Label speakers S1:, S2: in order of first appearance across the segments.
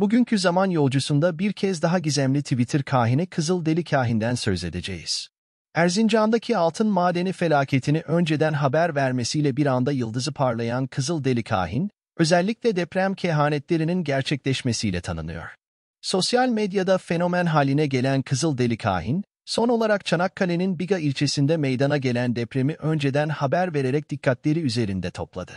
S1: Bugünkü zaman yolcusunda bir kez daha gizemli Twitter kahini Kızıl Deli Kahin'den söz edeceğiz. Erzincan'daki altın madeni felaketini önceden haber vermesiyle bir anda yıldızı parlayan Kızıl Deli Kahin, özellikle deprem kehanetlerinin gerçekleşmesiyle tanınıyor. Sosyal medyada fenomen haline gelen Kızıl Deli Kahin, son olarak Çanakkale'nin Biga ilçesinde meydana gelen depremi önceden haber vererek dikkatleri üzerinde topladı.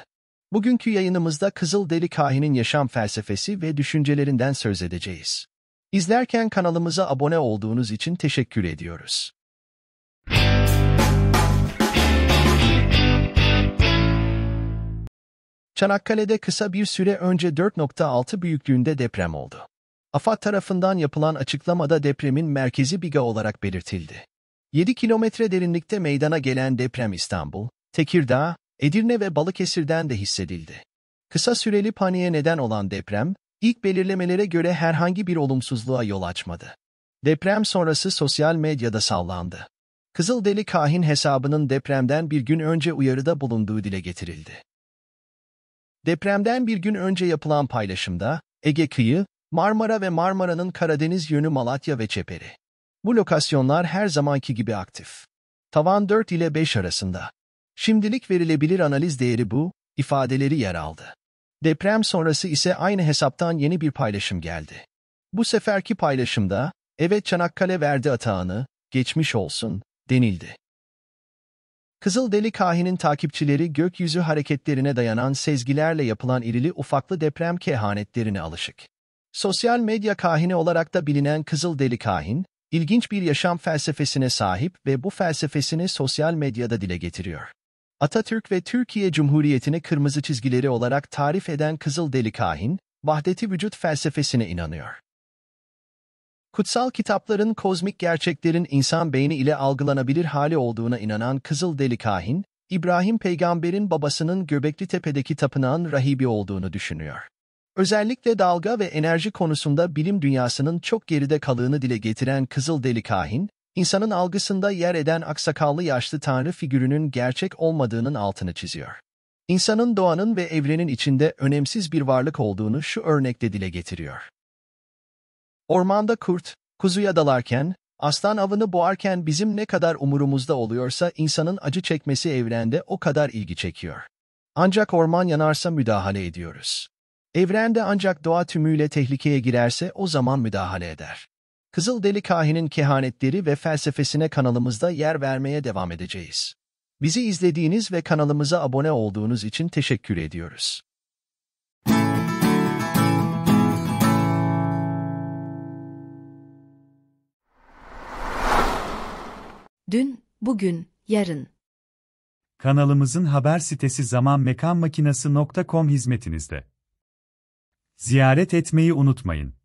S1: Bugünkü yayınımızda Kızıl Deli Kahin'in yaşam felsefesi ve düşüncelerinden söz edeceğiz. İzlerken kanalımıza abone olduğunuz için teşekkür ediyoruz. Çanakkale'de kısa bir süre önce 4.6 büyüklüğünde deprem oldu. AFAD tarafından yapılan açıklamada depremin merkezi Biga olarak belirtildi. 7 kilometre derinlikte meydana gelen deprem İstanbul, Tekirdağ, Edirne ve Balıkesir'den de hissedildi. Kısa süreli paniğe neden olan deprem, ilk belirlemelere göre herhangi bir olumsuzluğa yol açmadı. Deprem sonrası sosyal medyada sallandı. Kızıldeli Kahin hesabının depremden bir gün önce uyarıda bulunduğu dile getirildi. Depremden bir gün önce yapılan paylaşımda, Ege kıyı, Marmara ve Marmara'nın Karadeniz yönü Malatya ve Çeperi. Bu lokasyonlar her zamanki gibi aktif. Tavan 4 ile 5 arasında. Şimdilik verilebilir analiz değeri bu, ifadeleri yer aldı. Deprem sonrası ise aynı hesaptan yeni bir paylaşım geldi. Bu seferki paylaşımda, evet Çanakkale verdi atağını, geçmiş olsun, denildi. Kızıl Deli kahinin takipçileri gökyüzü hareketlerine dayanan sezgilerle yapılan irili ufaklı deprem kehanetlerine alışık. Sosyal medya kahini olarak da bilinen Kızıl Deli kahin, ilginç bir yaşam felsefesine sahip ve bu felsefesini sosyal medyada dile getiriyor. Atatürk ve Türkiye Cumhuriyeti'ni kırmızı çizgileri olarak tarif eden Kızıl Deli Kahin, vahdeti vücut felsefesine inanıyor. Kutsal kitapların kozmik gerçeklerin insan beyni ile algılanabilir hali olduğuna inanan Kızıl Deli Kahin, İbrahim peygamberin babasının Göbekli Tepe'deki tapınağın rahibi olduğunu düşünüyor. Özellikle dalga ve enerji konusunda bilim dünyasının çok geride kalığını dile getiren Kızıl Deli Kahin, insanın algısında yer eden aksakallı yaşlı tanrı figürünün gerçek olmadığının altını çiziyor. İnsanın doğanın ve evrenin içinde önemsiz bir varlık olduğunu şu örnekte dile getiriyor. Ormanda kurt, kuzuya dalarken, aslan avını boğarken bizim ne kadar umurumuzda oluyorsa insanın acı çekmesi evrende o kadar ilgi çekiyor. Ancak orman yanarsa müdahale ediyoruz. Evrende ancak doğa tümüyle tehlikeye girerse o zaman müdahale eder. Kızıl Deli kahinin kehanetleri ve felsefesine kanalımızda yer vermeye devam edeceğiz. Bizi izlediğiniz ve kanalımıza abone olduğunuz için teşekkür ediyoruz. Dün, bugün, yarın. Kanalımızın haber sitesi zamanmekanmakinası.com hizmetinizde. Ziyaret etmeyi unutmayın.